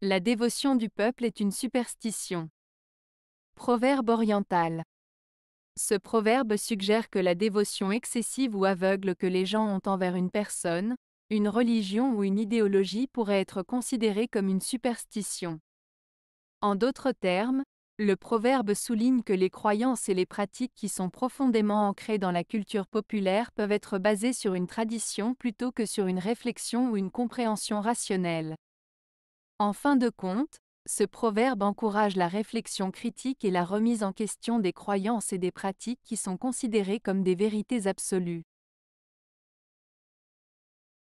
La dévotion du peuple est une superstition. Proverbe oriental. Ce proverbe suggère que la dévotion excessive ou aveugle que les gens ont envers une personne, une religion ou une idéologie pourrait être considérée comme une superstition. En d'autres termes, le proverbe souligne que les croyances et les pratiques qui sont profondément ancrées dans la culture populaire peuvent être basées sur une tradition plutôt que sur une réflexion ou une compréhension rationnelle. En fin de compte, ce proverbe encourage la réflexion critique et la remise en question des croyances et des pratiques qui sont considérées comme des vérités absolues.